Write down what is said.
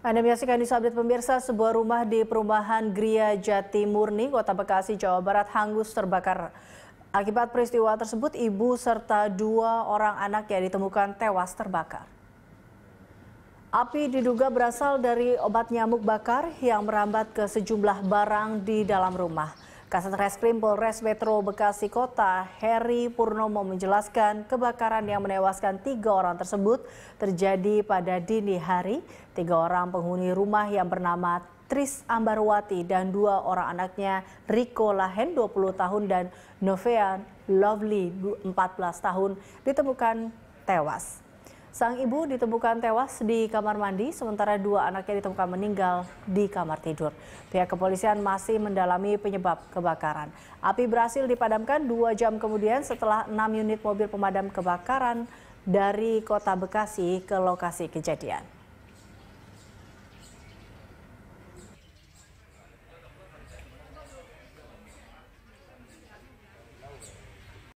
Anda menyaksikan di update pemirsa, sebuah rumah di perumahan Gria Jati Murni, Kota Bekasi, Jawa Barat hangus terbakar. Akibat peristiwa tersebut, ibu serta dua orang anak yang ditemukan tewas terbakar. Api diduga berasal dari obat nyamuk bakar yang merambat ke sejumlah barang di dalam rumah. Kasat Reskrim Polres Metro Bekasi Kota, Heri Purnomo menjelaskan kebakaran yang menewaskan tiga orang tersebut terjadi pada dini hari. Tiga orang penghuni rumah yang bernama Tris Ambarwati dan dua orang anaknya Riko Lahen 20 tahun dan Novean Lovely 14 tahun ditemukan tewas. Sang ibu ditemukan tewas di kamar mandi, sementara dua anaknya ditemukan meninggal di kamar tidur. Pihak kepolisian masih mendalami penyebab kebakaran. Api berhasil dipadamkan dua jam kemudian setelah enam unit mobil pemadam kebakaran dari kota Bekasi ke lokasi kejadian.